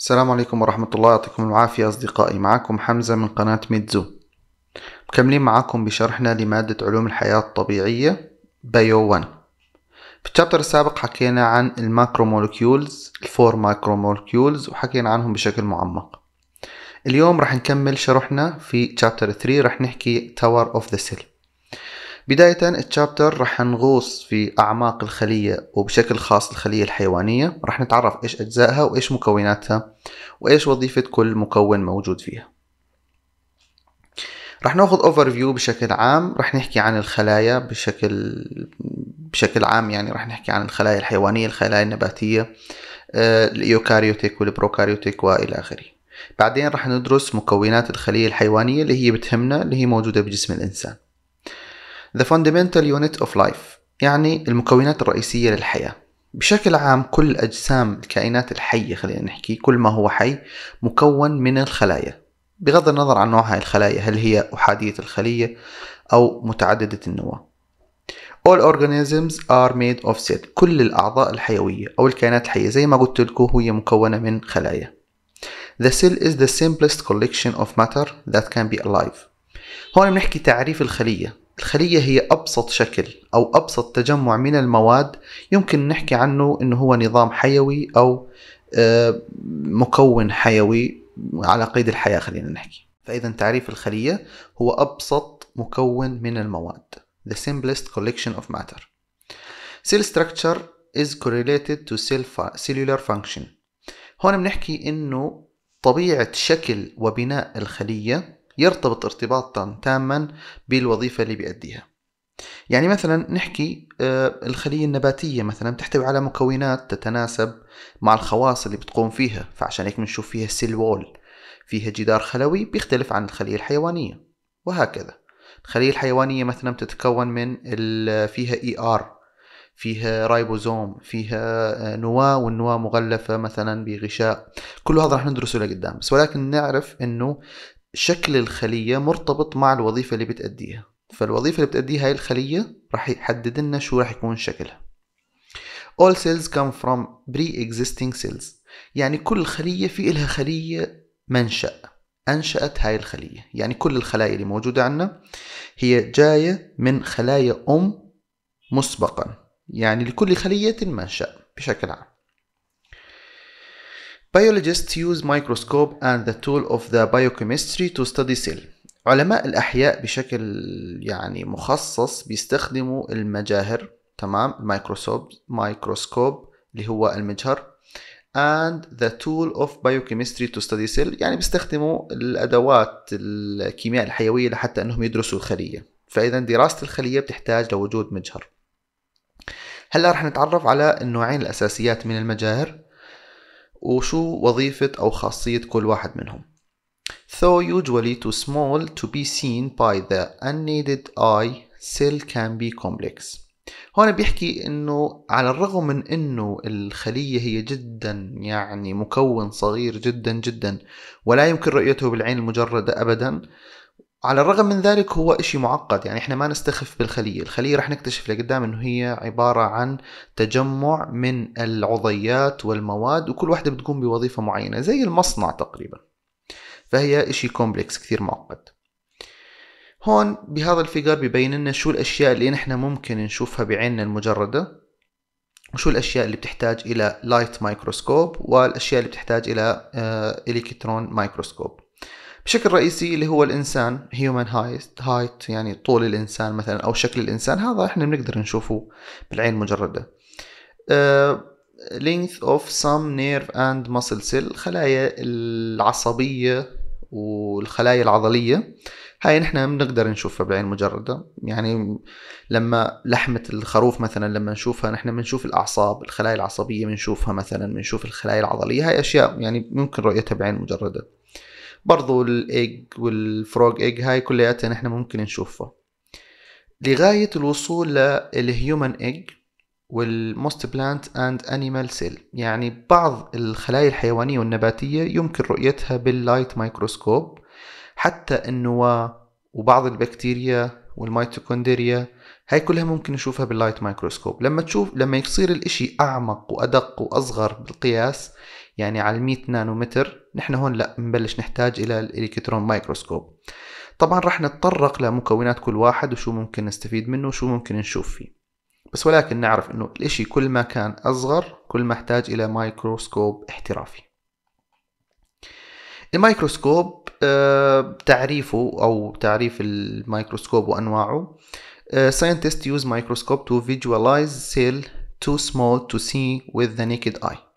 السلام عليكم ورحمة الله يعطيكم العافية أصدقائي معكم حمزة من قناة ميتزو مكملين معاكم بشرحنا لمادة علوم الحياة الطبيعية بيو 1 في الشابتر السابق حكينا عن الماكرو مولكيولز الفور مولكيولز وحكينا عنهم بشكل معمق اليوم راح نكمل شرحنا في شابتر 3 راح نحكي تاور اوف ذا سيل بداية التشابتر راح نغوص في أعماق الخلية وبشكل خاص الخلية الحيوانية راح نتعرف إيش أجزائها وإيش مكوناتها وإيش وظيفة كل مكون موجود فيها راح ناخذ اوفر فيو بشكل عام راح نحكي عن الخلايا بشكل بشكل عام يعني راح نحكي عن الخلايا الحيوانية الخلايا النباتية آه، الايوكاريوتيك والبروكاريوتيك والى اخره بعدين راح ندرس مكونات الخلية الحيوانية اللي هي بتهمنا اللي هي موجودة بجسم الانسان The Fundamental Unit of Life يعني المكونات الرئيسية للحياة بشكل عام كل أجسام الكائنات الحية خلينا نحكي كل ما هو حي مكون من الخلايا بغض النظر عن نوع هاي الخلايا هل هي أحادية الخلية أو متعددة النواة All organisms are made of cells كل الأعضاء الحيوية أو الكائنات الحية زي ما قلت لكم هي مكونة من خلايا The cell is the simplest collection of matter that can be alive هون بنحكي تعريف الخلية الخلية هي أبسط شكل أو أبسط تجمع من المواد يمكن نحكي عنه أنه هو نظام حيوي أو آه، مكون حيوي على قيد الحياة خلينا نحكي فإذا تعريف الخلية هو أبسط مكون من المواد the simplest collection of matter cell structure is correlated to cell cellular function هون بنحكي إنه طبيعة شكل وبناء الخلية يرتبط ارتباطا تاما بالوظيفة اللي بيأديها يعني مثلا نحكي آه، الخلية النباتية مثلا تحتوي على مكونات تتناسب مع الخواص اللي بتقوم فيها فعشان هيك بنشوف فيها سيل وول فيها جدار خلوي بيختلف عن الخلية الحيوانية وهكذا الخلية الحيوانية مثلا بتتكون من فيها اي e ار فيها رايبوزوم فيها آه، نواة والنواة مغلفة مثلا بغشاء كل هذا رح ندرسه لقدام بس ولكن نعرف انه شكل الخلية مرتبط مع الوظيفة اللي بتأديها فالوظيفة اللي بتأديها هاي الخلية راح يحدد لنا شو راح يكون شكلها All cells come from pre-existing cells يعني كل خلية في إلها خلية منشأ أنشأت هاي الخلية يعني كل الخلايا اللي موجودة عندنا هي جاية من خلايا أم مسبقا يعني لكل خلية منشأ بشكل عام Biologists use microscope and the tool of the biochemistry to study cell. علماء الأحياء بشكل يعني مخصص بيستخدموا المجاهر تمام الميكروسكوب مايكروسكوب اللي هو المجهر and the tool of biochemistry to study cell يعني بيستخدموا الأدوات الكيمياء الحيوية لحتى أنهم يدرسوا الخلية فإذا دراسة الخلية بتحتاج لوجود مجهر هلا رح نتعرف على النوعين الأساسيات من المجاهر وشو وظيفة أو خاصية كل واحد منهم Though usually too small to be seen by the unneeded eye, cell can be complex. هون بيحكي انه على الرغم من انه الخلية هي جدا يعني مكون صغير جدا جدا ولا يمكن رؤيته بالعين المجردة ابدا على الرغم من ذلك هو إشي معقد يعني إحنا ما نستخف بالخلية الخلية رح نكتشف لقدام إنه هي عبارة عن تجمع من العضيات والمواد وكل واحدة بتقوم بوظيفة معينة زي المصنع تقريبا فهي إشي كومبلكس كثير معقد هون بهذا الفيجر ببين لنا شو الأشياء اللي نحن ممكن نشوفها بعيننا المجردة وشو الأشياء اللي بتحتاج إلى لايت مايكروسكوب والأشياء اللي بتحتاج إلى آه، إلكترون مايكروسكوب بشكل رئيسي اللي هو الانسان هيومن هايت يعني طول الانسان مثلا او شكل الانسان هذا احنا بنقدر نشوفه بالعين مجرده لينث اوف سام نيرف اند مسل سيل خلايا العصبيه والخلايا العضليه هاي نحن بنقدر نشوفها بعين مجردة يعني لما لحمة الخروف مثلا لما نشوفها نحن بنشوف الأعصاب الخلايا العصبية بنشوفها مثلا بنشوف الخلايا العضلية هاي أشياء يعني ممكن رؤيتها بعين مجردة برضو الايج والفروج ايج هاي كلياتها نحن ممكن نشوفها لغاية الوصول للهيومن ايج والموست بلانت اند انيمال سيل يعني بعض الخلايا الحيوانية والنباتية يمكن رؤيتها باللايت مايكروسكوب حتى النواة وبعض البكتيريا والميتوكوندريا هاي كلها ممكن نشوفها باللايت مايكروسكوب لما تشوف لما يصير الاشي اعمق وادق واصغر بالقياس يعني على 100 نانومتر نحن هون لا بنبلش نحتاج إلى الإلكترون مايكروسكوب طبعا رح نتطرق لمكونات كل واحد وشو ممكن نستفيد منه وشو ممكن نشوف فيه بس ولكن نعرف انه الاشي كل ما كان اصغر كل ما احتاج الى مايكروسكوب احترافي الميكروسكوب آه، تعريفه او تعريف الميكروسكوب وانواعه آه، scientists use microscope to visualize cell too small to see with the naked eye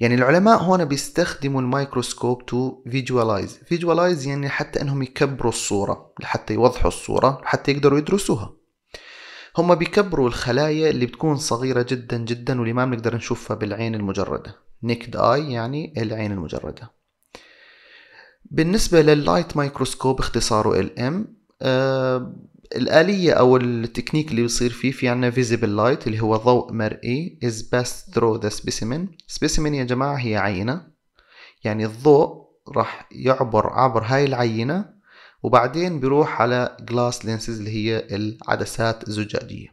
يعني العلماء هون بيستخدموا الميكروسكوب تو فيجوالايز فيجوالايز يعني حتى انهم يكبروا الصورة لحتى يوضحوا الصورة حتى يقدروا يدرسوها هم بيكبروا الخلايا اللي بتكون صغيرة جدا جدا واللي ما بنقدر نشوفها بالعين المجردة نيكد اي يعني العين المجردة بالنسبة لللايت مايكروسكوب اختصاره ال ام آه، الآلية أو التكنيك اللي بيصير فيه في عنا visible light اللي هو ضوء مرئي is passed through the specimen specimen يا جماعة هي عينة يعني الضوء راح يعبر عبر هاي العينة وبعدين بيروح على glass lenses اللي هي العدسات الزجاجية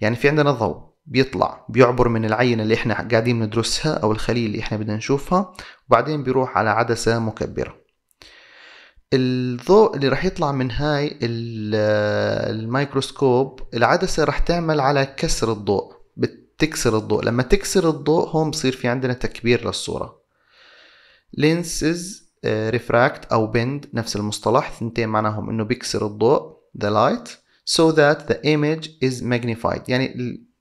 يعني في عندنا ضوء بيطلع بيعبر من العينة اللي احنا قاعدين ندرسها أو الخلية اللي احنا بدنا نشوفها وبعدين بيروح على عدسة مكبرة الضوء اللي راح يطلع من هاي الميكروسكوب العدسة راح تعمل على كسر الضوء بتكسر الضوء لما تكسر الضوء هون بصير في عندنا تكبير للصورة لينسز ريفراكت آه، او بند نفس المصطلح ثنتين معناهم انه بيكسر الضوء the light so that the image is magnified يعني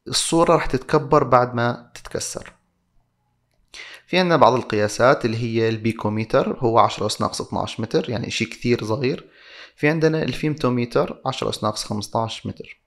الصورة راح تتكبر بعد ما تتكسر في عندنا بعض القياسات اللي هي البيكوميتر هو 10 أس ناقص 12 متر يعني شيء كثير صغير في عندنا الفيمتوميتر 10 أس ناقص 15 متر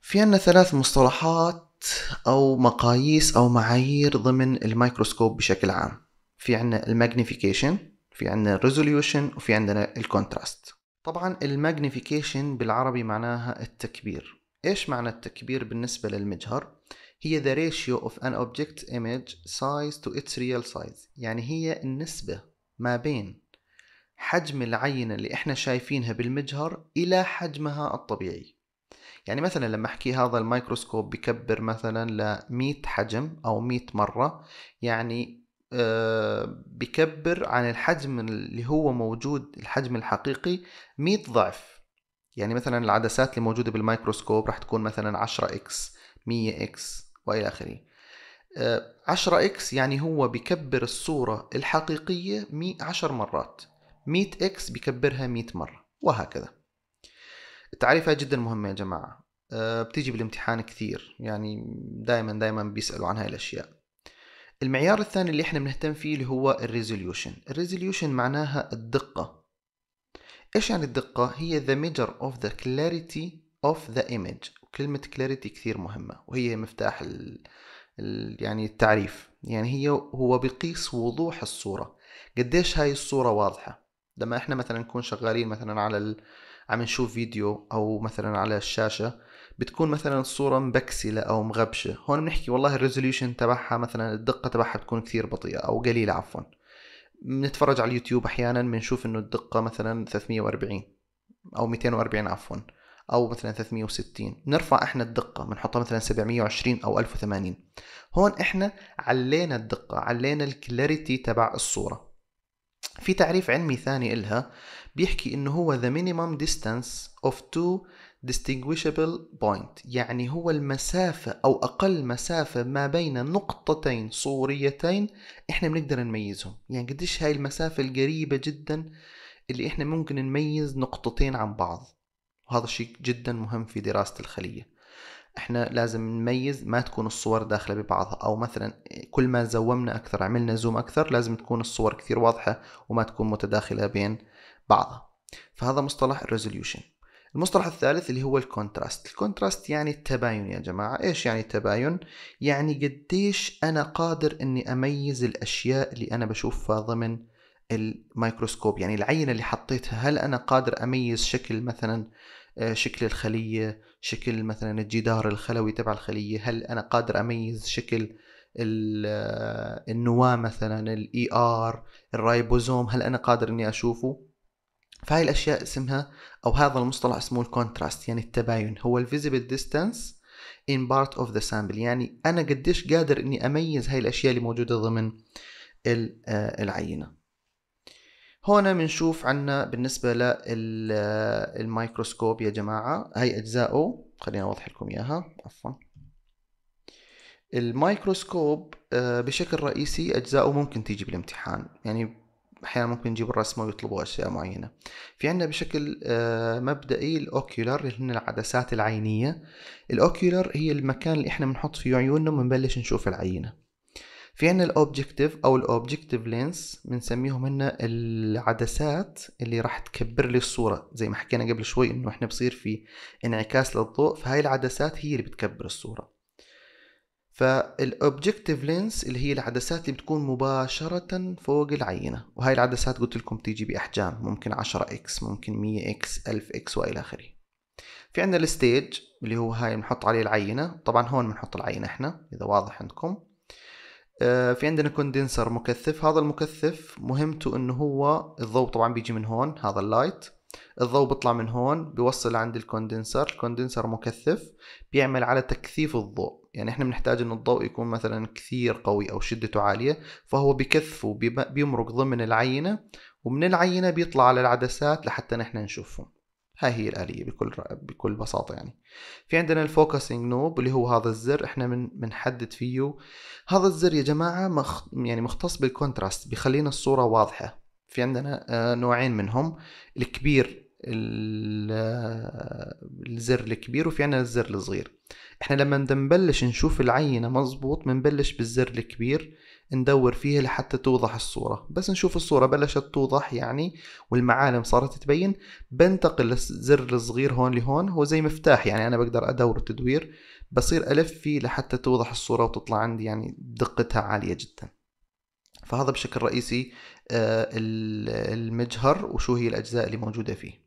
في عندنا ثلاث مصطلحات أو مقاييس أو معايير ضمن الميكروسكوب بشكل عام في عندنا الماجنيفيكيشن في عندنا الريزوليوشن وفي عندنا الكونتراست طبعا الماجنيفيكيشن بالعربي معناها التكبير ايش معنى التكبير بالنسبة للمجهر هي the ratio of an object image size to its real size يعني هي النسبة ما بين حجم العينة اللي احنا شايفينها بالمجهر إلى حجمها الطبيعي يعني مثلا لما احكي هذا الميكروسكوب بكبر مثلا ل 100 حجم او 100 مره يعني آه، بكبر عن الحجم اللي هو موجود الحجم الحقيقي 100 ضعف يعني مثلا العدسات اللي موجوده بالميكروسكوب راح تكون مثلا 10 اكس 100 اكس والى اخره 10 آه، اكس يعني هو بكبر الصورة الحقيقية 10 مرات 100 اكس بكبرها 100 مرة وهكذا التعريفة جدا مهمة يا جماعة آه، بتيجي بالامتحان كثير يعني دائما دائما بيسألوا عن هاي الأشياء المعيار الثاني اللي احنا بنهتم فيه اللي هو الريزوليوشن الريزوليوشن معناها الدقة ايش يعني الدقة هي the measure of the clarity of the image كلمة كلاريتي كثير مهمة وهي مفتاح ال... الـ يعني التعريف يعني هي هو بيقيس وضوح الصورة قديش هاي الصورة واضحة لما احنا مثلا نكون شغالين مثلا على ال... عم نشوف فيديو او مثلا على الشاشة بتكون مثلا الصورة مبكسلة او مغبشة هون بنحكي والله الريزوليوشن تبعها مثلا الدقة تبعها بتكون كثير بطيئة او قليلة عفوا بنتفرج على اليوتيوب احيانا بنشوف انه الدقة مثلا 340 او 240 عفوا او مثلا 360 نرفع احنا الدقه بنحطها مثلا 720 او 1080 هون احنا علينا الدقه علينا الكلاريتي تبع الصوره في تعريف علمي ثاني إلها بيحكي إنه هو the minimum distance of two distinguishable point يعني هو المسافة أو أقل مسافة ما بين نقطتين صوريتين إحنا بنقدر نميزهم يعني قديش هاي المسافة القريبة جدا اللي إحنا ممكن نميز نقطتين عن بعض وهذا الشيء جدا مهم في دراسة الخلية احنا لازم نميز ما تكون الصور داخلة ببعضها او مثلا كل ما زومنا اكثر عملنا زوم اكثر لازم تكون الصور كثير واضحة وما تكون متداخلة بين بعضها فهذا مصطلح الريزوليوشن المصطلح الثالث اللي هو الكونتراست الكونتراست يعني التباين يا جماعة ايش يعني التباين يعني قديش انا قادر اني اميز الاشياء اللي انا بشوفها ضمن الميكروسكوب يعني العينة اللي حطيتها هل أنا قادر أميز شكل مثلا آه، شكل الخلية شكل مثلا الجدار الخلوي تبع الخلية هل أنا قادر أميز شكل آه، النواة مثلا الاي ار e الرايبوزوم هل انا قادر اني اشوفه فهاي الاشياء اسمها او هذا المصطلح اسمه الكونتراست يعني التباين هو الفيزيبل ديستانس in part of the sample يعني انا قديش قادر اني اميز هاي الاشياء اللي موجوده ضمن آه، العينه هون بنشوف عنا بالنسبة للميكروسكوب يا جماعة هاي أجزاؤه خليني أوضح لكم إياها عفوا الميكروسكوب آه، بشكل رئيسي أجزاؤه ممكن تيجي بالامتحان يعني أحيانا ممكن نجيب الرسمة ويطلبوا أشياء معينة في عنا بشكل آه، مبدئي الأوكيولر اللي هن العدسات العينية الأوكيولر هي المكان اللي إحنا بنحط فيه عيوننا وبنبلش نشوف العينة في عنا الاوبجكتيف او الاوبجكتيف لينس بنسميهم هنا العدسات اللي راح تكبر لي الصوره زي ما حكينا قبل شوي انه احنا بصير في انعكاس للضوء فهاي العدسات هي اللي بتكبر الصوره فالاوبجكتيف لينس اللي هي العدسات اللي بتكون مباشرة فوق العينة وهاي العدسات قلت لكم تيجي بأحجام ممكن 10 اكس ممكن 100 اكس 1000 اكس والى اخره في عندنا الستيج اللي هو هاي بنحط عليه العينة طبعا هون بنحط العينة احنا اذا واضح عندكم آه، في عندنا كوندنسر مكثف هذا المكثف مهمته انه هو الضوء طبعا بيجي من هون هذا اللايت الضوء بيطلع من هون بيوصل عند الكوندنسر الكوندنسر مكثف بيعمل على تكثيف الضوء يعني احنا بنحتاج انه الضوء يكون مثلا كثير قوي او شدته عالية فهو بكثفه بيمرق ضمن العينة ومن العينة بيطلع على العدسات لحتى نحن نشوفهم هاي هي الآلية بكل بكل بساطة يعني في عندنا الفوكسينج نوب اللي هو هذا الزر احنا من بنحدد فيه هذا الزر يا جماعة مخ يعني مختص بالكونتراست بخلينا الصورة واضحة في عندنا آه، نوعين منهم الكبير الزر الكبير وفي عندنا الزر الصغير احنا لما نبلش نشوف العينة مزبوط بنبلش بالزر الكبير ندور فيه لحتى توضح الصورة بس نشوف الصورة بلشت توضح يعني والمعالم صارت تبين بنتقل للزر الصغير هون لهون هو زي مفتاح يعني أنا بقدر أدور التدوير بصير ألف فيه لحتى توضح الصورة وتطلع عندي يعني دقتها عالية جدا فهذا بشكل رئيسي آه، المجهر وشو هي الأجزاء اللي موجودة فيه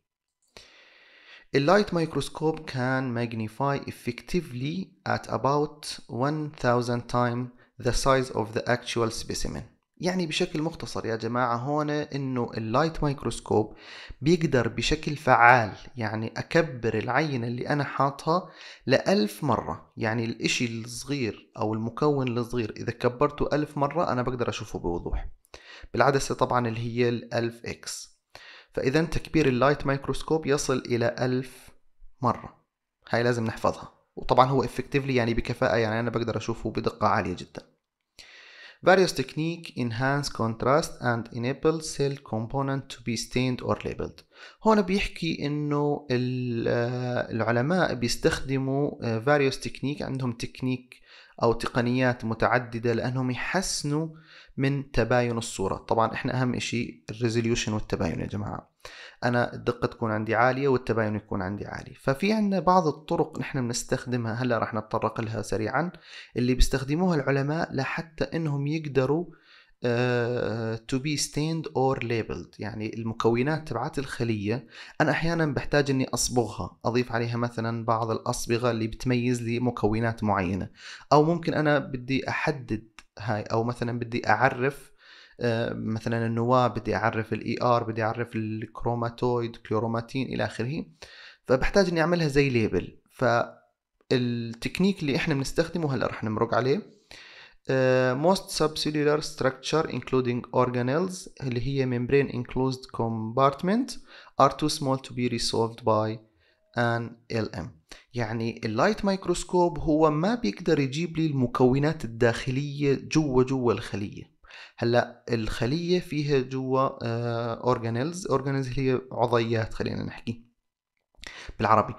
اللايت مايكروسكوب كان ماجنيفاي effectively at about 1000 time the size of the actual specimen يعني بشكل مختصر يا جماعة هون انه اللايت مايكروسكوب بيقدر بشكل فعال يعني اكبر العينة اللي انا حاطها لألف مرة يعني الاشي الصغير او المكون الصغير اذا كبرته ألف مرة انا بقدر اشوفه بوضوح بالعدسة طبعا اللي هي الألف اكس فإذا تكبير اللايت مايكروسكوب يصل إلى ألف مرة هاي لازم نحفظها وطبعا هو effectively يعني بكفاءة يعني أنا بقدر أشوفه بدقة عالية جدا Various technique enhance contrast and enable cell component to be stained or labeled. هون بيحكي انه العلماء بيستخدموا آه، various technique عندهم technique او تقنيات متعدده لانهم يحسنوا من تباين الصوره طبعا احنا اهم شيء الريزوليوشن والتباين يا جماعه انا الدقه تكون عندي عاليه والتباين يكون عندي عالي ففي عندنا بعض الطرق نحن بنستخدمها هلا رح نتطرق لها سريعا اللي بيستخدموها العلماء لحتى انهم يقدروا آه تو بي ستيند اور ليبلد يعني المكونات تبعت الخليه انا احيانا بحتاج اني اصبغها اضيف عليها مثلا بعض الاصبغه اللي بتميز لي مكونات معينه او ممكن انا بدي احدد هاي او مثلا بدي اعرف آه، مثلا النواه بدي اعرف الاي ار e بدي اعرف الكروماتويد كلوروماتين الى اخره فبحتاج اني اعملها زي ليبل فالتكنيك اللي احنا بنستخدمه هلا رح نمرق عليه Uh, most subcellular structure including organelles اللي هي membrane enclosed compartment are too small to be resolved by an LM يعني اللايت مايكروسكوب هو ما بيقدر يجيب لي المكونات الداخلية جوا جوا الخلية هلا الخلية فيها جوا اورجانيلز uh, اورجانيلز هي عضيات خلينا نحكي بالعربي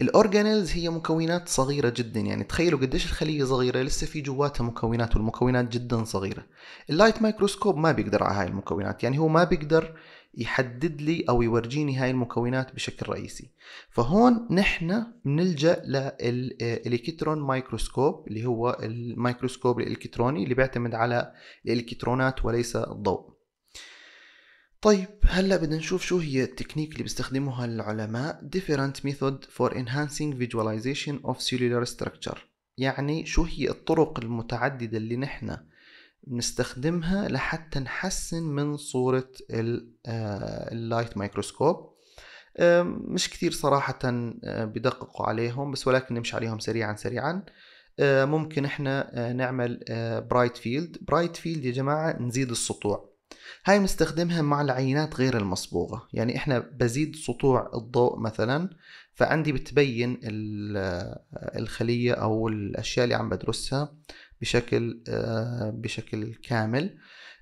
الاورجانيلز هي مكونات صغيره جدا يعني تخيلوا قديش الخليه صغيره لسه في جواتها مكونات والمكونات جدا صغيره اللايت مايكروسكوب ما بيقدر على هاي المكونات يعني هو ما بيقدر يحدد لي او يورجيني هاي المكونات بشكل رئيسي فهون نحن بنلجا للالكترون مايكروسكوب اللي هو الميكروسكوب الالكتروني اللي بيعتمد على الالكترونات وليس الضوء طيب هلا بدنا نشوف شو هي التكنيك اللي بيستخدموها العلماء different method for enhancing visualization of cellular structure يعني شو هي الطرق المتعددة اللي نحنا بنستخدمها لحتى نحسن من صورة اللايت آه، مايكروسكوب مش كثير صراحة آه، بدققوا عليهم بس ولكن نمشي عليهم سريعا سريعا آه، ممكن احنا نعمل برايت فيلد برايت فيلد يا جماعة نزيد السطوع هاي مستخدمها مع العينات غير المصبوغة يعني احنا بزيد سطوع الضوء مثلا فعندي بتبين الخلية او الاشياء اللي عم بدرسها بشكل آه، بشكل كامل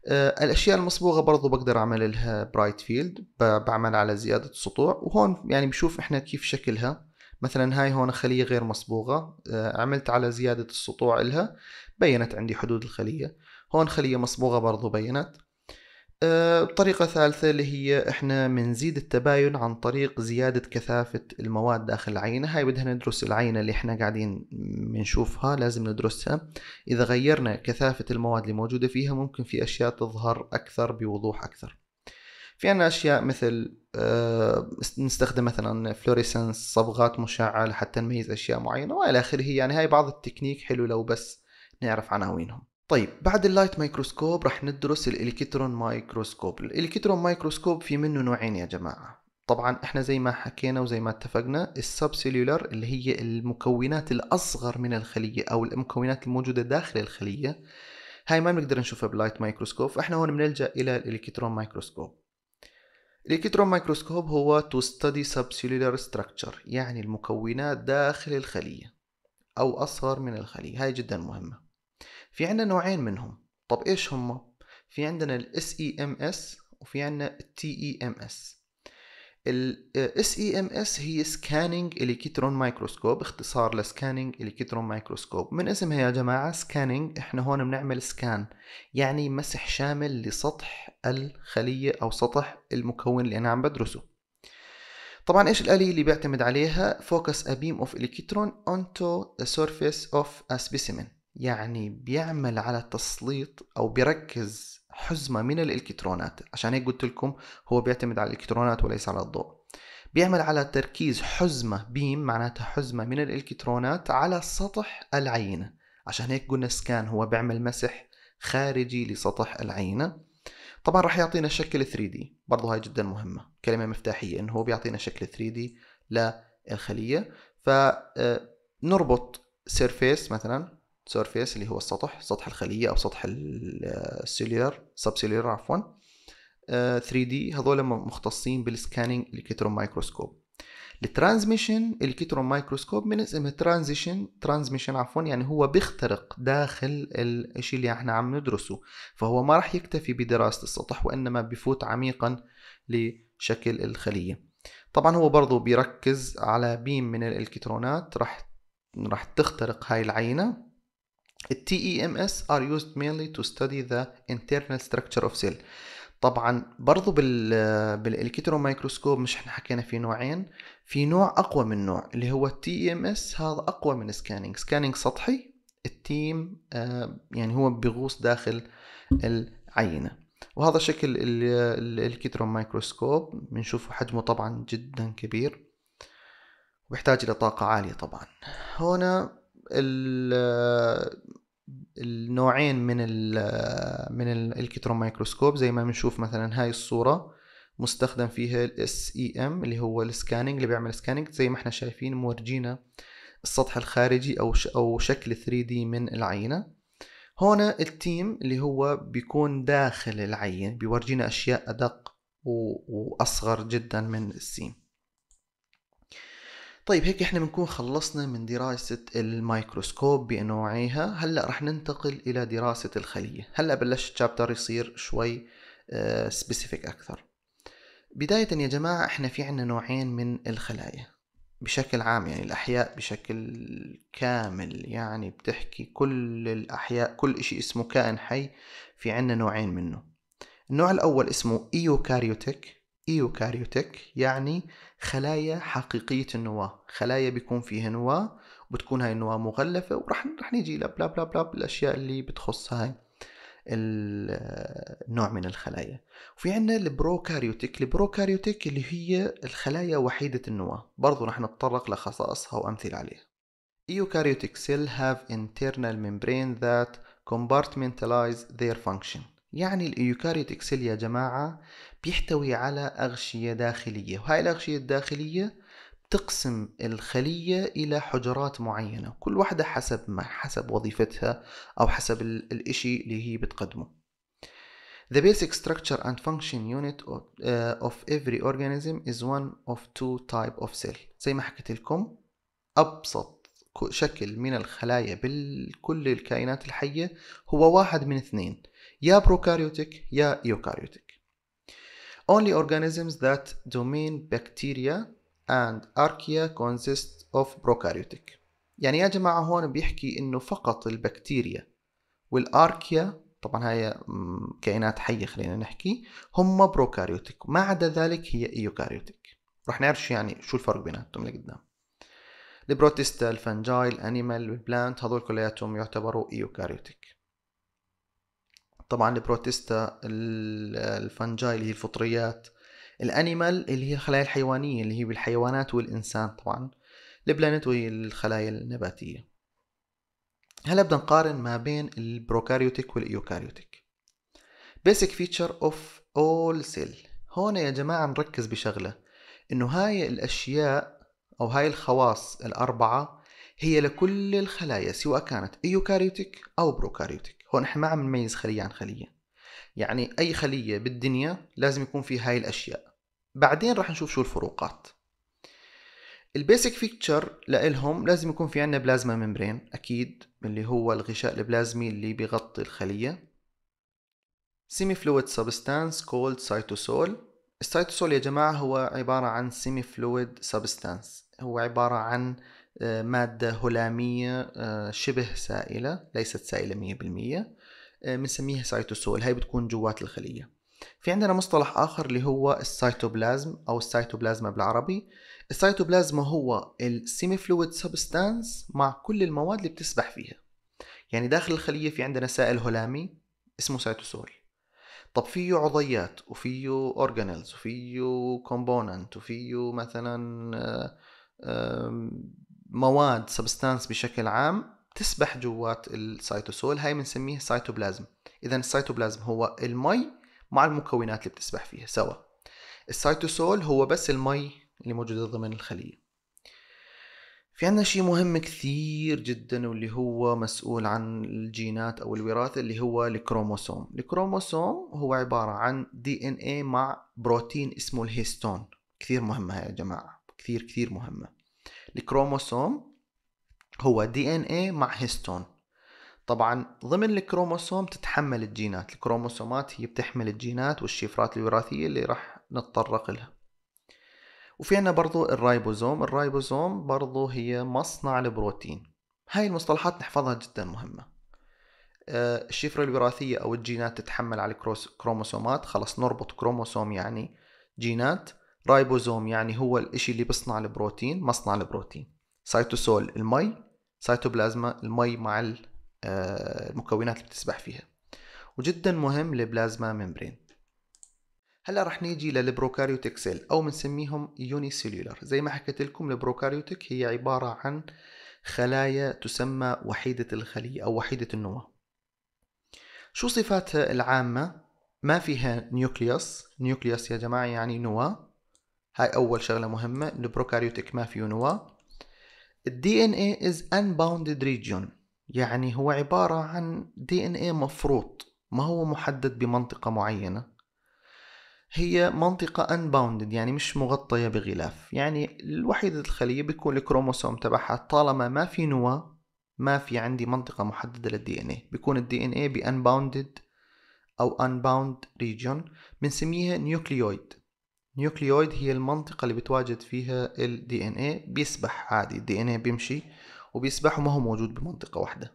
آه، الاشياء المصبوغه برضو بقدر اعمل لها برايت فيلد بعمل على زياده السطوع وهون يعني بشوف احنا كيف شكلها مثلا هاي هون خليه غير مصبوغه آه، عملت على زياده السطوع لها بينت عندي حدود الخليه هون خليه مصبوغه برضو بينت الطريقة آه، الثالثة اللي هي احنا بنزيد التباين عن طريق زيادة كثافة المواد داخل العينة هاي بدها ندرس العينة اللي احنا قاعدين بنشوفها لازم ندرسها إذا غيرنا كثافة المواد اللي موجودة فيها ممكن في أشياء تظهر أكثر بوضوح أكثر في عنا أشياء مثل أه نستخدم مثلا فلوريسنس صبغات مشعة لحتى نميز أشياء معينة وإلى آخره يعني هاي بعض التكنيك حلو لو بس نعرف عناوينهم طيب بعد اللايت مايكروسكوب رح ندرس الالكترون مايكروسكوب الالكترون مايكروسكوب في منه نوعين يا جماعة طبعا احنا زي ما حكينا وزي ما اتفقنا السبسيلولر اللي هي المكونات الاصغر من الخلية او المكونات الموجودة داخل الخلية هاي ما بنقدر نشوفها باللايت مايكروسكوب فاحنا هون بنلجأ الى الالكترون مايكروسكوب الالكترون مايكروسكوب هو to سب subcellular ستراكتشر يعني المكونات داخل الخلية او اصغر من الخلية هاي جدا مهمة في عندنا نوعين منهم طب ايش هما في عندنا الاس اي ام اس وفي عندنا التي اي ام اس اي ام اس هي سكانينج الكترون مايكروسكوب اختصار لسكاننج الكترون مايكروسكوب من اسمها يا جماعه سكانينج احنا هون بنعمل سكان يعني مسح شامل لسطح الخليه او سطح المكون اللي انا عم بدرسه طبعا ايش الاليه اللي بيعتمد عليها فوكس a beam of electron onto the surface of a specimen يعني بيعمل على تسليط او بيركز حزمه من الالكترونات عشان هيك قلت لكم هو بيعتمد على الالكترونات وليس على الضوء بيعمل على تركيز حزمه بيم معناتها حزمه من الالكترونات على سطح العينه عشان هيك قلنا سكان هو بيعمل مسح خارجي لسطح العينه طبعا راح يعطينا شكل 3D برضه هاي جدا مهمة كلمة مفتاحية انه هو بيعطينا شكل 3D للخلية فنربط سيرفيس مثلا سيرفيس اللي هو السطح سطح الخليه او سطح السيلير سب سيلير عفوا 3 آه، دي هذول مختصين بالسكاننج الكترون مايكروسكوب الترانزميشن الكترون مايكروسكوب من اسمه ترانزيشن ترانزميشن عفوا يعني هو بيخترق داخل الشيء اللي احنا عم ندرسه فهو ما راح يكتفي بدراسه السطح وانما بفوت عميقا لشكل الخليه طبعا هو برضه بيركز على بيم من الالكترونات راح راح تخترق هاي العينه TEMS are used mainly to study the internal structure of cell طبعا برضو بال بالالكترون مايكروسكوب مش احنا حكينا في نوعين في نوع اقوى من نوع اللي هو التي ام اس هذا اقوى من سكاننج سكاننج سطحي التيم آه، يعني هو بيغوص داخل العينه وهذا شكل الالكترون مايكروسكوب بنشوفه حجمه طبعا جدا كبير وبيحتاج الى طاقه عاليه طبعا هنا النوعين من ال من الالكترون مايكروسكوب زي ما بنشوف مثلا هاي الصوره مستخدم فيها الاس اي ام e اللي هو السكاننج اللي بيعمل سكاننج زي ما احنا شايفين مورجينا السطح الخارجي او او شكل 3 دي من العينه هنا التيم اللي هو بيكون داخل العين بيورجينا اشياء ادق واصغر جدا من السيم طيب هيك احنا بنكون خلصنا من دراسة الميكروسكوب بأنواعها هلأ رح ننتقل إلى دراسة الخلية هلأ بلش الشابتر يصير شوي سبيسيفيك آه، أكثر بداية يا جماعة احنا في عنا نوعين من الخلايا بشكل عام يعني الأحياء بشكل كامل يعني بتحكي كل الأحياء كل إشي اسمه كائن حي في عنا نوعين منه النوع الأول اسمه إيوكاريوتيك إيوكاريوتيك يعني خلايا حقيقيه النواه خلايا بيكون فيها نواه وبتكون هاي النواه مغلفه ورح رح نيجي الى بلا بلا بلا بالاشياء اللي بتخص هاي النوع من الخلايا وفي عندنا البروكاريوتيك البروكاريوتيك اللي هي الخلايا وحيدة النواة برضو رح نتطرق لخصائصها وأمثلة عليها Eukaryotic cell have internal membrane that compartmentalize their function يعني الإيوكاريوتيك سيل يا جماعة بيحتوي على أغشية داخلية وهاي الأغشية الداخلية تقسم الخلية إلى حجرات معينة كل واحدة حسب ما حسب وظيفتها أو حسب الإشي اللي هي بتقدمه The basic structure and function unit of, uh, of every organism is one of two type of cell زي ما حكيت لكم أبسط شكل من الخلايا بكل الكائنات الحية هو واحد من اثنين يا بروكاريوتيك يا يوكاريوتيك Only organisms that domain bacteria and archaea consist of prokaryotic يعني يا جماعة هون بيحكي إنه فقط البكتيريا والأركيا طبعا هاي كائنات حية خلينا نحكي هم بروكاريوتيك ما عدا ذلك هي إيوكاريوتيك رح نعرف شو يعني شو الفرق بيناتهم لقدام البروتيستا الفنجاي الأنيمال والبلانت هذول كلياتهم يعتبروا إيوكاريوتيك طبعا البروتيستا الفنجاي اللي هي الفطريات الانيمال اللي هي الخلايا الحيوانية اللي هي بالحيوانات والإنسان طبعا البلانت وهي الخلايا النباتية هلا بدنا نقارن ما بين البروكاريوتيك والإيوكاريوتيك بيسك فيتشر اوف اول سيل هون يا جماعة نركز بشغلة انه هاي الاشياء او هاي الخواص الاربعة هي لكل الخلايا سواء كانت ايوكاريوتيك او بروكاريوتيك هون احنا ما عم نميز خليه عن خليه يعني اي خليه بالدنيا لازم يكون في هاي الاشياء بعدين راح نشوف شو الفروقات البيسك فيكتشر لإلهم لازم يكون في عندنا بلازما ممبرين أكيد اللي هو الغشاء البلازمي اللي بيغطي الخلية سيمي فلويد سبستانس كولد سايتوسول السايتوسول يا جماعة هو عبارة عن سيمي فلويد سبستانس هو عبارة عن آه، مادة هلامية آه، شبه سائلة ليست سائلة 100% آه، بنسميها سايتوسول هاي بتكون جوات الخلية في عندنا مصطلح آخر اللي هو السايتوبلازم أو السايتوبلازما بالعربي السايتوبلازما هو السيمي فلويد سبستانس مع كل المواد اللي بتسبح فيها يعني داخل الخلية في عندنا سائل هلامي اسمه سايتوسول طب فيه عضيات وفيه اورجانيلز وفيه كومبوننت وفيه مثلا مواد سبستانس بشكل عام تسبح جوات السيتوسول هاي بنسميه سيتوبلازم اذا السيتوبلازم هو المي مع المكونات اللي بتسبح فيها سوا السيتوسول هو بس المي اللي موجودة ضمن الخلية في عندنا شيء مهم كثير جدا واللي هو مسؤول عن الجينات او الوراثة اللي هو الكروموسوم الكروموسوم هو عبارة عن دي ان اي مع بروتين اسمه الهيستون كثير مهمة يا جماعة كثير كثير مهمة الكروموسوم هو دي ان اي مع هيستون طبعا ضمن الكروموسوم تتحمل الجينات الكروموسومات هي بتحمل الجينات والشفرات الوراثية اللي راح نتطرق لها وفي عنا برضو الرايبوزوم الرايبوزوم برضو هي مصنع البروتين هاي المصطلحات نحفظها جدا مهمة آه، الشفرة الوراثية أو الجينات تتحمل على الكروموسومات خلص نربط كروموسوم يعني جينات رايبوزوم يعني هو الإشي اللي بصنع البروتين مصنع البروتين سيتوسول المي سيتوبلازما المي مع آه، المكونات اللي بتسبح فيها وجدا مهم البلازما ممبرين هلا رح نيجي للبروكاريوتيك سيل او بنسميهم يوني سيلولر زي ما حكيت لكم البروكاريوتيك هي عباره عن خلايا تسمى وحيده الخليه او وحيده النواه شو صفاتها العامه ما فيها نيوكليوس نيوكليوس يا جماعه يعني نواه هاي أول شغلة مهمة البروكاريوتيك ما فيه نواة الدي ان اي از unbounded ريجون يعني هو عبارة عن دي ان اي مفروض ما هو محدد بمنطقة معينة هي منطقة unbounded يعني مش مغطية بغلاف يعني الوحيدة الخلية بيكون الكروموسوم تبعها طالما ما في نواة ما في عندي منطقة محددة للدي ان اي بيكون الدي ان اي بانباوندد او unbound region بنسميها نيوكليويد نيوكليويد هي المنطقة اللي بتواجد فيها ال DNA بيسبح عادي ال DNA بيمشي وبيسبح وما هو موجود بمنطقة واحدة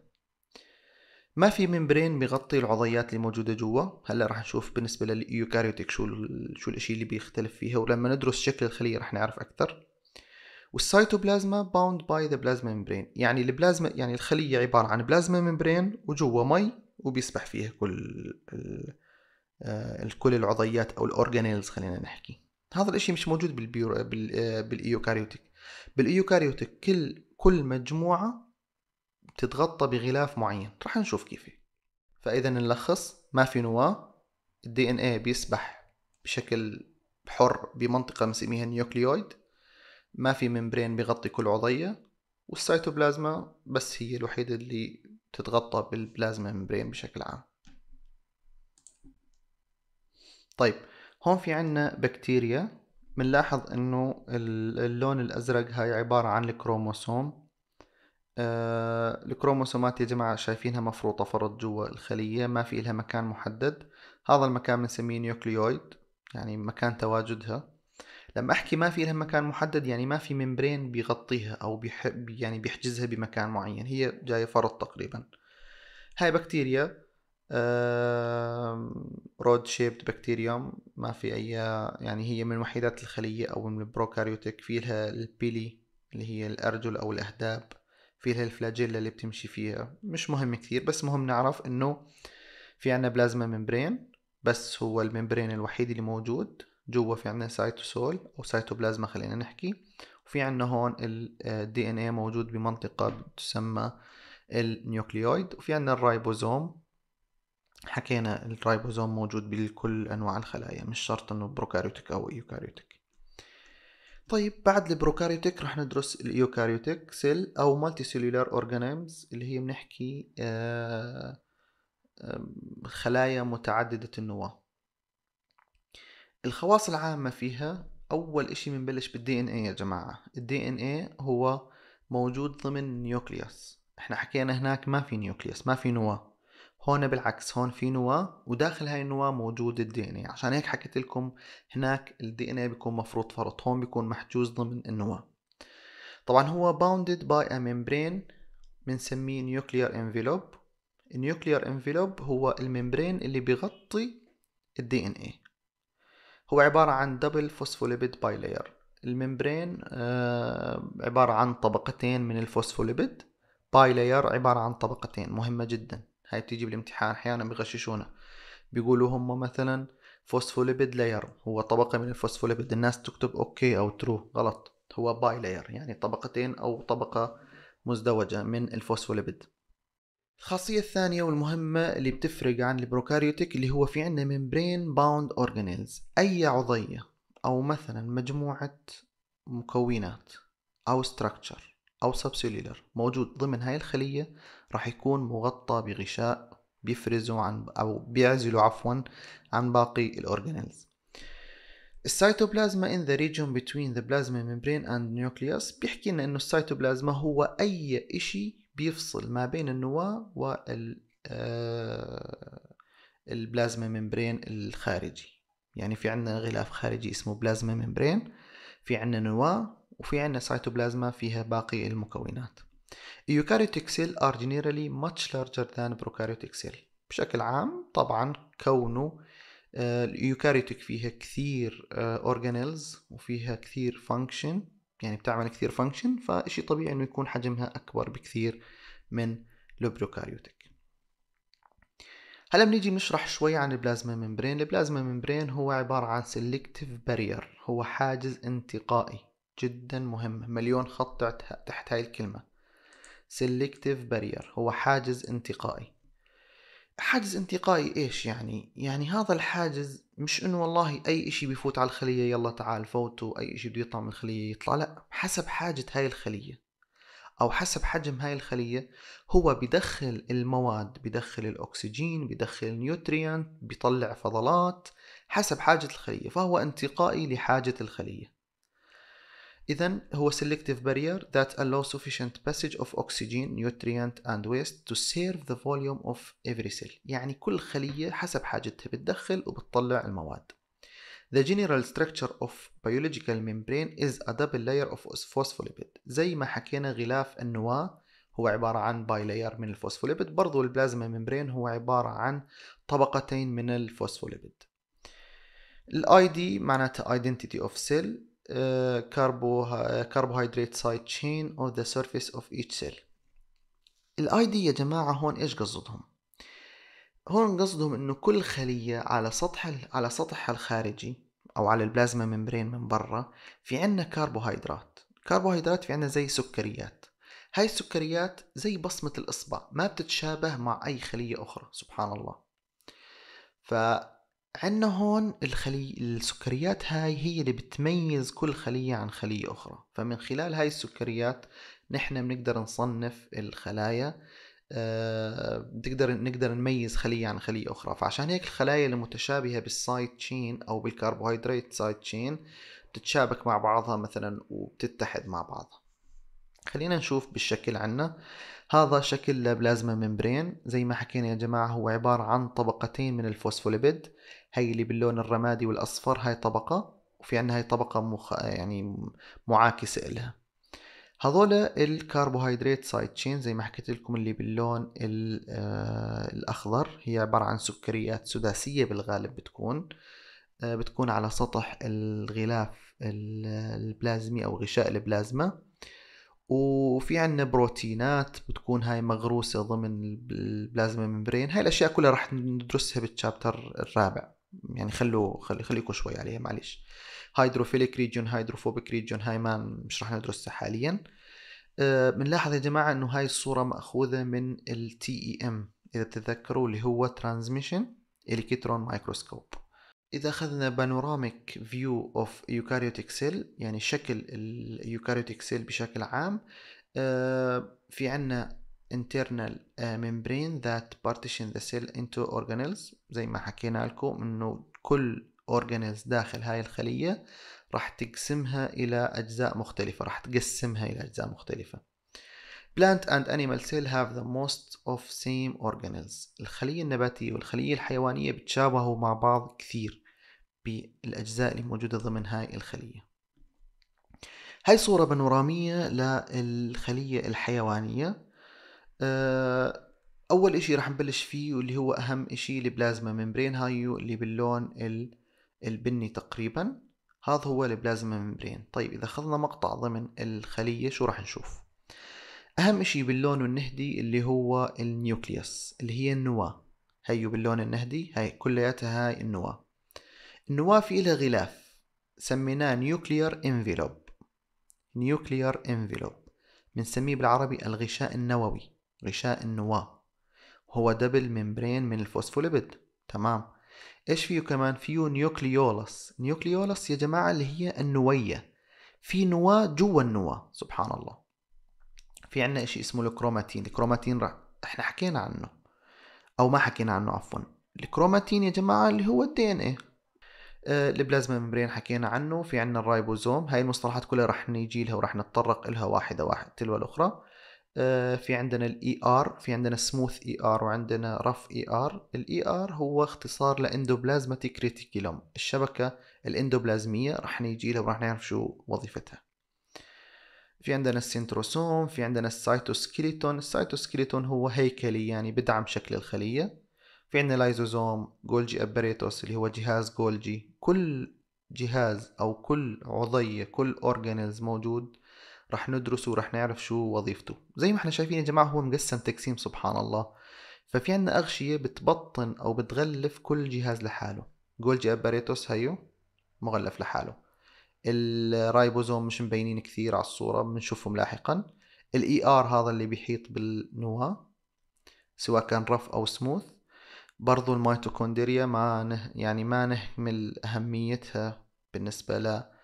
ما في ممبرين بيغطي العضيات اللي موجودة جوا هلا راح نشوف بالنسبة لليوكاريوتيك شو شو الأشي اللي بيختلف فيها ولما ندرس شكل الخلية راح نعرف أكثر والسيتوبلازما باوند باي ذا بلازما ممبرين يعني البلازما يعني الخلية عبارة عن بلازما ممبرين وجوا مي وبيسبح فيها كل آه، كل العضيات او الاورجانيلز خلينا نحكي هذا الشيء مش موجود بالبيرو آه، بالايوكاريوتيك بالايوكاريوتيك كل كل مجموعه بتتغطى بغلاف معين راح نشوف كيف فاذا نلخص ما في نواه الدي ان اي بيسبح بشكل حر بمنطقه بنسميها النيوكليويد ما في ممبرين بيغطي كل عضيه والسيتوبلازما بس هي الوحيده اللي تتغطى بالبلازما ممبرين بشكل عام طيب هون في عنا بكتيريا بنلاحظ انه اللون الازرق هاي عبارة عن الكروموسوم آه الكروموسومات يا جماعة شايفينها مفروطة فرط جوا الخلية ما في لها مكان محدد هذا المكان بنسميه نيوكليويد يعني مكان تواجدها لما احكي ما في لها مكان محدد يعني ما في ممبرين بيغطيها او بيحب يعني بيحجزها بمكان معين هي جاية فرط تقريبا هاي بكتيريا رود شيبت بكتيريوم ما في اي يعني هي من وحيدات الخليه او من البروكاريوتيك في لها البيلي اللي هي الارجل او الاهداب في لها الفلاجيلا اللي بتمشي فيها مش مهم كثير بس مهم نعرف انه في عنا بلازما ممبرين بس هو الممبرين الوحيد اللي موجود جوا في عنا سايتوسول او سايتوبلازما خلينا نحكي وفي عنا هون الدي ان آه، اي موجود بمنطقه تسمى النيوكليويد وفي عنا الرايبوزوم حكينا الرايبوزوم موجود بكل أنواع الخلايا مش شرط أنه بروكاريوتيك أو إيوكاريوتيك طيب بعد البروكاريوتيك رح ندرس الإيوكاريوتيك سيل أو مالتي سيلولار أورجانيمز اللي هي بنحكي آه، خلايا متعددة النواة الخواص العامة فيها أول إشي بنبلش بالدي إن إيه يا جماعة الدي إن إيه هو موجود ضمن نيوكليوس احنا حكينا هناك ما في نيوكليوس ما في نواة هون بالعكس هون في نواة وداخل هاي النواة موجود الدي ان عشان هيك حكيت لكم هناك الدي ان بيكون مفروض فرط هون بيكون محجوز ضمن النواة طبعا هو bounded by a membrane بنسميه nuclear envelope النيوكليير envelope هو الممبرين اللي بيغطي الدي ان اي هو عبارة عن دبل فوسفوليبيد bilayer الممبرين آه، عبارة عن طبقتين من الفوسفوليبيد لاير عبارة عن طبقتين مهمة جدا هاي بتيجي بالامتحان احيانا بغششونا بيقولوا هم مثلا فوسفوليبيد لاير هو طبقة من الفوسفوليبيد الناس تكتب اوكي او ترو غلط هو باي لاير يعني طبقتين او طبقة مزدوجة من الفوسفوليبيد الخاصية الثانية والمهمة اللي بتفرق عن البروكاريوتيك اللي هو في عندنا ممبرين باوند اورجانيلز أي عضية أو مثلا مجموعة مكونات أو structure أو subcellular موجود ضمن هاي الخلية راح يكون مغطى بغشاء بيفرزه عن أو بيعزله عفوا عن باقي الأورجانيلز السيتوبلازما ان ذا ريجون بتوين ذا بلازما ميمبرين اند نيوكليوس بيحكي لنا انه السيتوبلازما هو اي اشي بيفصل ما بين النواة وال آه، البلازما ممبرين الخارجي يعني في عندنا غلاف خارجي اسمه بلازما ممبرين في عندنا نواة وفي عندنا سيتوبلازما فيها باقي المكونات Eukaryotic cell are generally much larger than prokaryotic cell بشكل عام طبعا كونه آه، اليوكاريوتيك فيها كثير اورجانيلز آه، وفيها كثير فانكشن يعني بتعمل كثير فانكشن فشيء طبيعي انه يكون حجمها اكبر بكثير من البروكاريوتيك هلا بنيجي نشرح شوي عن البلازما ممبرين البلازما ممبرين هو عبارة عن سيلكتيف بارير هو حاجز انتقائي جدا مهم مليون خط تحت هاي الكلمة سيلكتيف بارير هو حاجز انتقائي حاجز انتقائي ايش يعني يعني هذا الحاجز مش انه والله اي اشي بفوت على الخلية يلا تعال فوتوا اي اشي بده يطلع من الخلية يطلع لا حسب حاجة هاي الخلية او حسب حجم هاي الخلية هو بدخل المواد بدخل الاكسجين بدخل النيوتريانت بيطلع فضلات حسب حاجة الخلية فهو انتقائي لحاجة الخلية إذا هو selective barrier that allows sufficient passage of oxygen, nutrient and waste to serve the volume of every cell يعني كل خلية حسب حاجتها بتدخل وبتطلع المواد The general structure of biological membrane is a double layer of phospholipid زي ما حكينا غلاف النواة هو عبارة عن باي لاير من الفوسفوليبيد برضو البلازما ميمبرين هو عبارة عن طبقتين من الفوسفوليبيد الاي دي معناتها identity of cell كربوهيدرات سايد تشين اوف ذا سيرفيس اوف ايتش سيل الاي دي يا جماعه هون ايش قصدهم هون قصدهم انه كل خليه على سطح على سطحها الخارجي او على البلازما ممبرين من برا في عندنا كربوهيدرات كربوهيدرات في عندنا زي سكريات هاي السكريات زي بصمة الإصبع ما بتتشابه مع أي خلية أخرى سبحان الله عندنا هون الخلي السكريات هاي هي اللي بتميز كل خلية عن خلية أخرى فمن خلال هاي السكريات نحن بنقدر نصنف الخلايا أه بتقدر نقدر نميز خلية عن خلية أخرى فعشان هيك الخلايا المتشابهة بالسايد تشين أو بالكربوهيدرات سايد تشين بتتشابك مع بعضها مثلا وبتتحد مع بعضها خلينا نشوف بالشكل عنا هذا شكل بلازما ممبرين زي ما حكينا يا جماعة هو عبارة عن طبقتين من الفوسفوليبيد هاي اللي باللون الرمادي والأصفر هاي طبقة وفي عندنا هاي طبقة مخ... يعني معاكسة إلها هذول الكربوهيدرات سايد تشين زي ما حكيت لكم اللي باللون آه، الأخضر هي عبارة عن سكريات سداسية بالغالب بتكون آه، بتكون على سطح الغلاف البلازمي أو غشاء البلازما وفي عندنا بروتينات بتكون هاي مغروسة ضمن البلازما ممبرين هاي الأشياء كلها رح ندرسها بالشابتر الرابع يعني خلوا خلي خليكم شوي عليها معلش هيدروفيليك ريجون هيدروفوبيك ريجون هاي ما مش رح ندرسها حاليا آه، بنلاحظ يا جماعه انه هاي الصوره ماخوذه من التي اي ام e اذا بتتذكروا اللي هو ترانزميشن الكترون مايكروسكوب اذا اخذنا بانوراميك فيو اوف يوكاريوتيك سيل يعني شكل اليوكاريوتيك سيل بشكل عام آه، في عنا internal uh, membrane that partition the cell into organelles زي ما حكينا لكم انه كل organelles داخل هاي الخلية راح تقسمها إلى أجزاء مختلفة راح تقسمها إلى أجزاء مختلفة Plant and animal cell have the most of same organelles الخلية النباتية والخلية الحيوانية بتشابهوا مع بعض كثير بالأجزاء اللي موجودة ضمن هاي الخلية هاي صورة بانورامية للخلية الحيوانية آه، اول اشي رح نبلش فيه واللي هو اهم اشي البلازما ممبرين هايو اللي باللون البني تقريبا هذا هو البلازما ممبرين طيب اذا اخذنا مقطع ضمن الخلية شو رح نشوف اهم اشي باللون النهدي اللي هو النيوكليوس اللي هي النواة هيو باللون النهدي هاي كلياتها هاي النواة النواة في لها غلاف سميناه نيوكليير انفلوب نيوكليير انفلوب بنسميه بالعربي الغشاء النووي غشاء النواة هو دبل ممبرين من الفوسفوليبيد تمام ايش فيه كمان فيه نيوكليولس نيوكليولس يا جماعة اللي هي النوية في نواة جوا النواة سبحان الله في عنا اشي اسمه الكروماتين الكروماتين رح احنا حكينا عنه او ما حكينا عنه عفوا الكروماتين يا جماعة اللي هو الدي ان ايه آه، البلازما ممبرين حكينا عنه في عنا الرايبوزوم هاي المصطلحات كلها رح نيجي لها ورح نتطرق لها واحدة واحدة تلو الأخرى آه، في عندنا الاي ار e في عندنا سموث اي ار وعندنا رف اي ار الاي ار هو اختصار لاندوبلازماتيك ريتيكولوم الشبكه الاندوبلازميه راح نيجي لها وراح نعرف شو وظيفتها في عندنا السنتروسوم في عندنا السيتوسكيليتون السيتوسكيليتون هو هيكلي يعني بدعم شكل الخليه في عندنا لايزوزوم جولجي ابريتوس اللي هو جهاز جولجي كل جهاز او كل عضيه كل اورجانيز موجود رح ندرسه ورح نعرف شو وظيفته زي ما احنا شايفين يا جماعة هو مقسم تقسيم سبحان الله ففي عنا أغشية بتبطن أو بتغلف كل جهاز لحاله جولجي أباريتوس هيو مغلف لحاله الرايبوزوم مش مبينين كثير على الصورة بنشوفهم لاحقا الاي ار e هذا اللي بيحيط بالنواه سواء كان رف أو سموث برضو الميتوكوندريا ما نه يعني ما نهمل أهميتها بالنسبة ل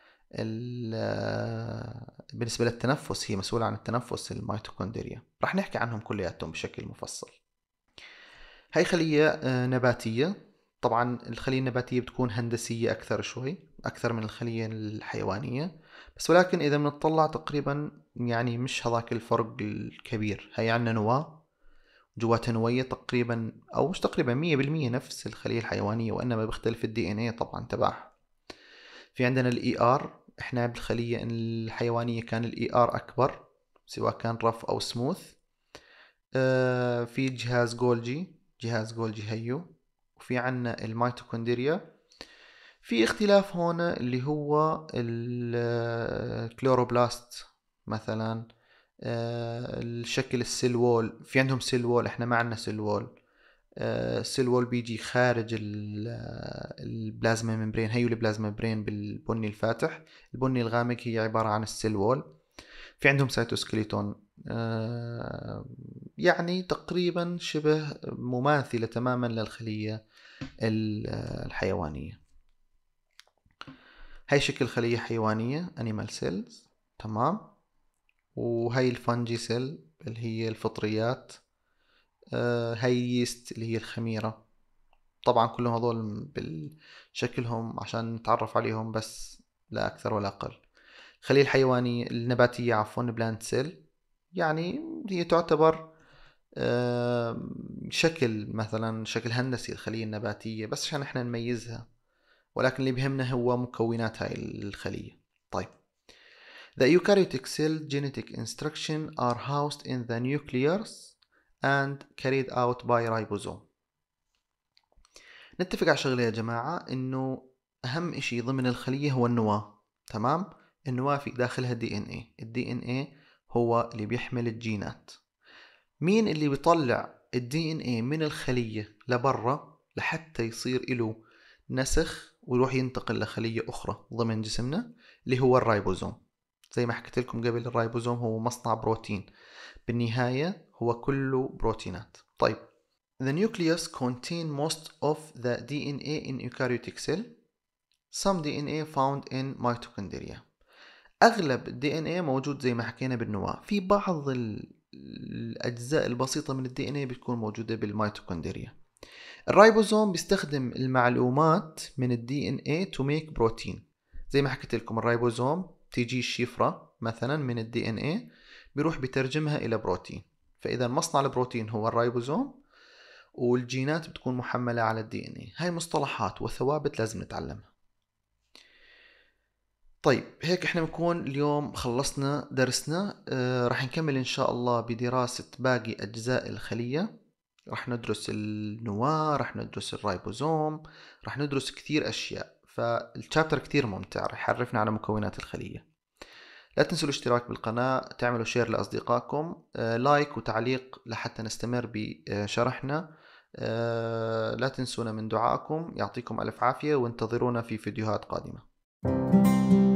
بالنسبة للتنفس هي مسؤولة عن التنفس الميتوكوندريا رح نحكي عنهم كلياتهم بشكل مفصل هاي خلية آه، نباتية طبعا الخلية النباتية بتكون هندسية أكثر شوي أكثر من الخلية الحيوانية بس ولكن إذا بنطلع تقريبا يعني مش هذاك الفرق الكبير هي عندنا نواة جواتها نوية تقريبا أو مش تقريبا مية بالمية نفس الخلية الحيوانية وإنما بيختلف الدي إن إيه طبعا تبعها في عندنا الإي آر e احنا بالخلية الحيوانية كان الاي ار e اكبر سواء كان رف او سموث آه، في جهاز جولجي جهاز جولجي هيو وفي عنا الميتوكوندريا في اختلاف هون اللي هو الكلوروبلاست آه، مثلا آه، الشكل السيل وول في عندهم سيل وول احنا ما عندنا سيل وول آه، وول بيجي خارج آه، البلازما ميمبرين هيو البلازما ميمبرين بالبني الفاتح البني الغامق هي عبارة عن السيل وول في عندهم سايتوسكليتون آه، يعني تقريبا شبه مماثلة تماما للخلية الحيوانية هاي شكل خلية حيوانية animal cells تمام وهي الفنجي سيل اللي هي الفطريات آه، هاي ييست اللي هي الخميرة طبعا كلهم هذول بشكلهم عشان نتعرف عليهم بس لا أكثر ولا أقل الخلية الحيوانية النباتية عفوا بلانت سيل يعني هي تعتبر شكل مثلا شكل هندسي الخلية النباتية بس عشان احنا نميزها ولكن اللي بهمنا هو مكونات هاي الخلية طيب The eukaryotic cell genetic instruction are housed in the nucleus and carried out by ribosome نتفق على شغله يا جماعه انه اهم شيء ضمن الخليه هو النواه تمام النواه في داخلها دي ان اي الدي ان اي هو اللي بيحمل الجينات مين اللي بيطلع الدي ان اي من الخليه لبرا لحتى يصير له نسخ ويروح ينتقل لخليه اخرى ضمن جسمنا اللي هو الرايبوزوم زي ما حكيت لكم قبل الرايبوزوم هو مصنع بروتين بالنهايه هو كله بروتينات طيب The nucleus contain most of the DNA in eukaryotic cell some DNA found in mitochondria أغلب ال DNA موجود زي ما حكينا بالنواة في بعض الأجزاء البسيطة من ال DNA بتكون موجودة بالميتوكوندريا الرايبوزوم بيستخدم المعلومات من ال DNA to make protein زي ما حكيت لكم الرايبوزوم تيجي الشفرة مثلا من ال DNA بيروح بترجمها إلى بروتين فاذا مصنع البروتين هو الرايبوزوم والجينات بتكون محملة على الدي ان اي هاي مصطلحات وثوابت لازم نتعلمها طيب هيك احنا بنكون اليوم خلصنا درسنا اه رح نكمل ان شاء الله بدراسة باقي اجزاء الخلية رح ندرس النواة رح ندرس الرايبوزوم رح ندرس كثير اشياء فالشابتر كثير ممتع رح يعرفنا على مكونات الخلية لا تنسوا الاشتراك بالقناة تعملوا شير لأصدقائكم لايك آه، وتعليق لحتى نستمر بشرحنا آه، لا تنسونا من دعائكم يعطيكم ألف عافية وانتظرونا في فيديوهات قادمة